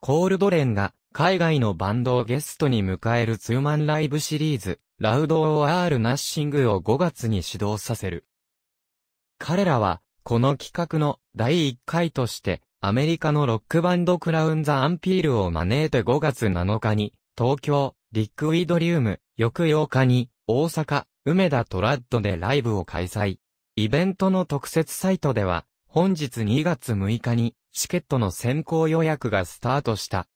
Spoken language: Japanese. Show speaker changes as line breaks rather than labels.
コールドレンが海外のバンドをゲストに迎えるツーマンライブシリーズ、ラウド・オー・アール・ナッシングを5月に始動させる。彼らは、この企画の第1回として、アメリカのロックバンドクラウン・ザ・アンピールを招いて5月7日に、東京、リック・ウィドリウム、翌8日に、大阪、梅田トラッドでライブを開催。イベントの特設サイトでは、本日2月6日にチケットの先行
予約がスタートした。